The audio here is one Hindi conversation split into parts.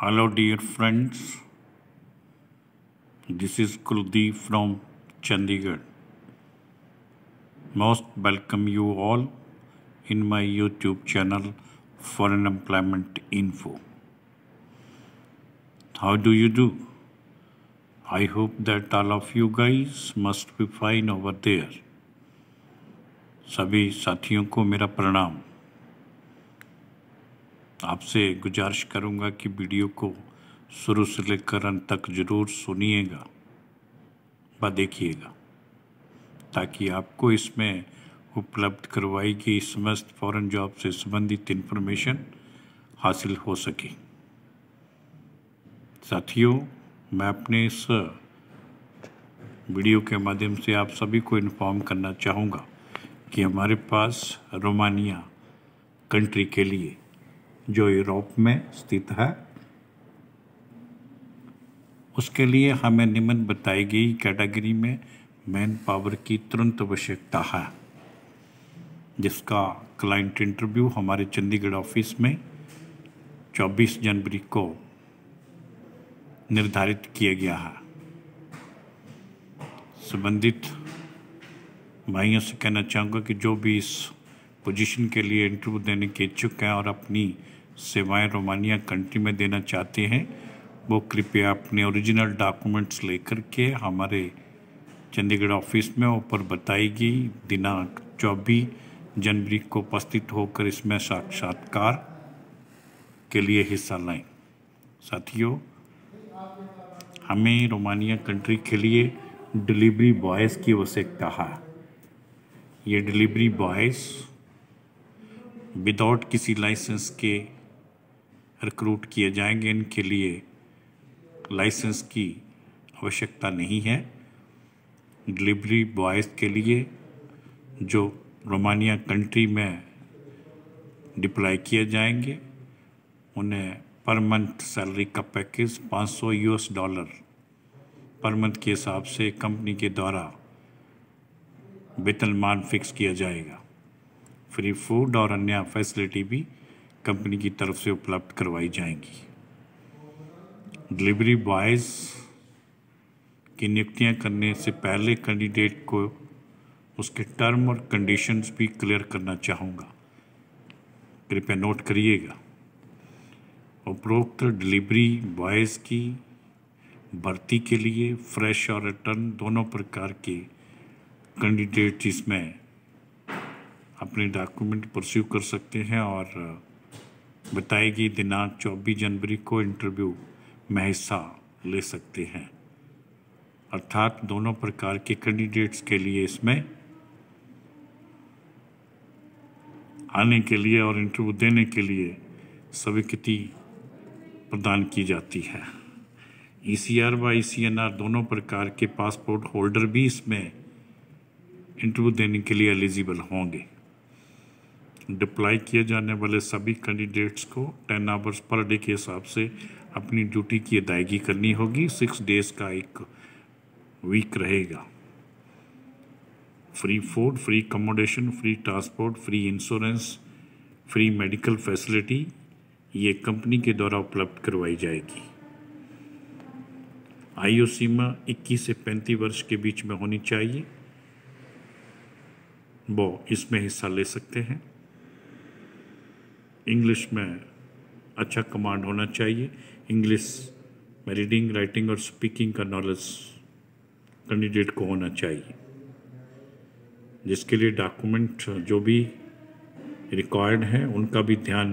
Hello, dear friends. This is Kuldeep from Chandigarh. Most welcome you all in my YouTube channel Foreign Employment Info. How do you do? I hope that all of you guys must be fine over there. Sabhi साथियों को Pranam. आपसे गुजारिश करूंगा कि वीडियो को शुरू से लेकर अंत तक ज़रूर सुनिएगा व देखिएगा ताकि आपको इसमें उपलब्ध करवाई गई समस्त फॉरेन जॉब से संबंधित इन्फॉर्मेशन हासिल हो सके साथियों मैं अपने इस वीडियो के माध्यम से आप सभी को इन्फॉर्म करना चाहूँगा कि हमारे पास रोमानिया कंट्री के लिए जो यूरोप में स्थित है उसके लिए हमें निम्न बताई गई कैटेगरी में मैन पावर की तुरंत आवश्यकता है जिसका क्लाइंट इंटरव्यू हमारे चंडीगढ़ ऑफिस में 24 जनवरी को निर्धारित किया गया है संबंधित भाइयों से कहना चाहूँगा कि जो भी इस पोजीशन के लिए इंटरव्यू देने के इच्छुक हैं और अपनी सेवाएं रोमानिया कंट्री में देना चाहते हैं वो कृपया अपने ओरिजिनल डॉक्यूमेंट्स लेकर के हमारे चंडीगढ़ ऑफिस में ऊपर बताई गई दिनांक चौबीस जनवरी को उपस्थित होकर इसमें साक्षात्कार के लिए हिस्सा लें साथियों हमें रोमानिया कंट्री के लिए डिलीवरी बॉयज़ की आवश्यकता है ये डिलीवरी बॉयज़ विदाउट किसी लाइसेंस के रिक्रूट किए जाएंगे इनके लिए लाइसेंस की आवश्यकता नहीं है डिलीवरी बॉयज़ के लिए जो रोमानिया कंट्री में डिप्लाई किए जाएंगे उन्हें पर मंथ सैलरी का package 500 US dollar per month के हिसाब से कंपनी के द्वारा वेतनमान फिक्स किया जाएगा फ्री फूड और अन्य फैसिलिटी भी कंपनी की तरफ से उपलब्ध करवाई जाएंगी डिलीवरी बॉयज़ की नियुक्तियां करने से पहले कैंडिडेट को उसके टर्म और कंडीशंस भी क्लियर करना चाहूँगा कृपया नोट करिएगा उपरोक्त डिलीवरी बॉयज़ की भर्ती के लिए फ्रेश और रिटर्न दोनों प्रकार के कैंडिडेट इसमें अपने डॉक्यूमेंट परस्यू कर सकते हैं और बताएगी दिनांक 24 जनवरी को इंटरव्यू में हिस्सा ले सकते हैं अर्थात दोनों प्रकार के कैंडिडेट्स के लिए इसमें आने के लिए और इंटरव्यू देने के लिए स्वीकृति प्रदान की जाती है ई सी आर व ई सी एन आर दोनों प्रकार के पासपोर्ट होल्डर भी इसमें इंटरव्यू देने के लिए एलिजिबल होंगे डिप्लाई किए जाने वाले सभी कैंडिडेट्स को टेन आवर्स पर डे के हिसाब से अपनी ड्यूटी की अदायगी करनी होगी सिक्स डेज का एक वीक रहेगा free food free accommodation free transport free insurance free medical facility ये कंपनी के द्वारा उपलब्ध करवाई जाएगी आयु सीमा 21 से 35 वर्ष के बीच में होनी चाहिए वो इसमें हिस्सा ले सकते हैं इंग्लिश में अच्छा कमांड होना चाहिए इंग्लिश में रीडिंग राइटिंग और स्पीकिंग का नॉलेज कैंडिडेट को होना चाहिए जिसके लिए डॉक्यूमेंट जो भी रिक्वायर्ड हैं उनका भी ध्यान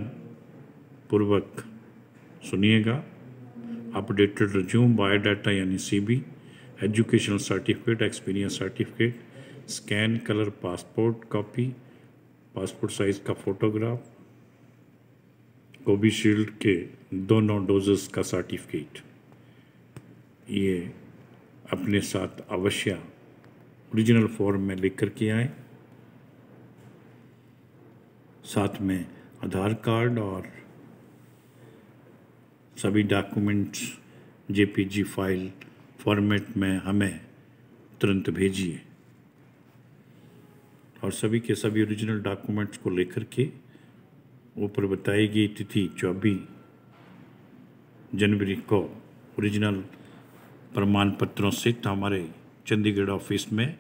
पूर्वक सुनिएगा अपडेटेड रिज्यूम बायोडाटा यानी CV educational certificate experience certificate scan colour passport copy passport size का फ़ोटोग्राफ कोविशील्ड के दोनों डोजेस का सर्टिफिकेट ये अपने साथ अवश्य ओरिजिनल फॉर्म में लिख कर के आए साथ में आधार कार्ड और सभी डॉक्यूमेंट्स जेपीजी फाइल फॉर्मेट में हमें तुरंत भेजिए और सभी के सभी ओरिजिनल डॉक्यूमेंट्स को लेकर के ऊपर बताई गई तिथि चौबीस जनवरी को ओरिजिनल प्रमाण पत्रों सहित हमारे चंडीगढ़ ऑफिस में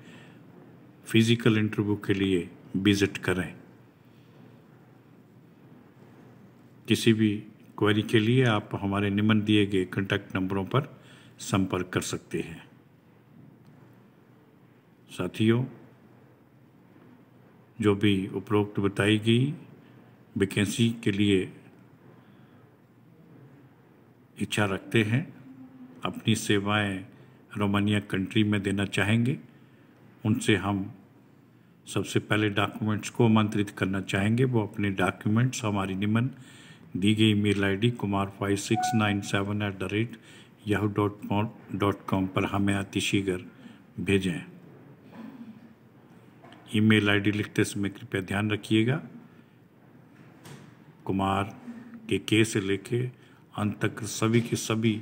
फिजिकल इंटरव्यू के लिए विजिट करें किसी भी क्वेरी के लिए आप हमारे निम्न दिए गए कंटैक्ट नंबरों पर संपर्क कर सकते हैं साथियों जो भी उपरोक्त बताई गई वैकेंसी के लिए इच्छा रखते हैं अपनी सेवाएं रोमानिया कंट्री में देना चाहेंगे उनसे हम सबसे पहले डॉक्यूमेंट्स को आमंत्रित करना चाहेंगे वो अपने डॉक्यूमेंट्स हमारी निमन दी गई mail I D Kumar five six nine seven eight the rate Yahoo dot dot com पर हमें अतिशीघ्र भेजें ईमेल आईडी लिखते समय कृपया ध्यान रखिएगा कुमार के के से लेके अंत तक सभी के सभी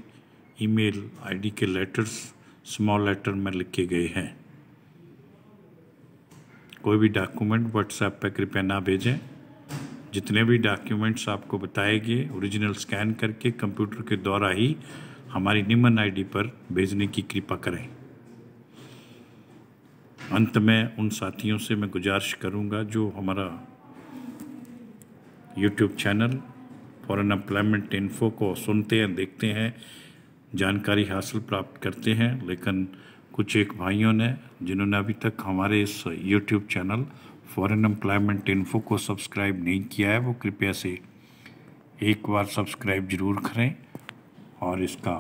ईमेल आईडी के लेटर्स स्मॉल लेटर में लिखे गए हैं कोई भी डॉक्यूमेंट व्हाट्सएप पर कृपया ना भेजें जितने भी डॉक्यूमेंट्स आपको बताए गए ओरिजिनल स्कैन करके कंप्यूटर के द्वारा ही हमारी निम्न आईडी पर भेजने की कृपा करें अंत में उन साथियों से मैं गुजारिश करूंगा जो हमारा YouTube channel foreign employment info को सुनते हैं देखते हैं जानकारी हासिल प्राप्त करते हैं लेकिन कुछ एक भाइयों ने जिन्होंने अभी तक हमारे इस YouTube channel foreign employment info को सब्सक्राइब नहीं किया है वो कृपया से एक बार सब्सक्राइब जरूर करें और इसका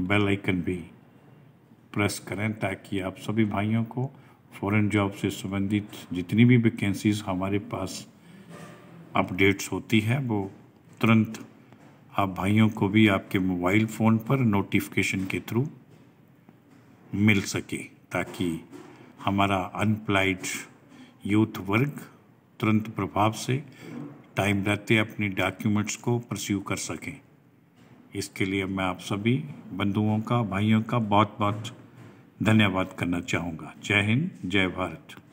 बेल आइकन भी प्रेस करें ताकि आप सभी भाइयों को फॉरेन जॉब से संबंधित जितनी भी वैकेंसीज़ हमारे पास अपडेट्स होती है वो तुरंत आप भाइयों को भी आपके मोबाइल फ़ोन पर नोटिफिकेशन के थ्रू मिल सके ताकि हमारा अनप्लाइड यूथ वर्ग तुरंत प्रभाव से टाइम रहते अपनी डॉक्यूमेंट्स को प्रस्यू कर सकें इसके लिए मैं आप सभी बंधुओं का भाइयों का बहुत बहुत धन्यवाद करना चाहूँगा जय हिंद जय भारत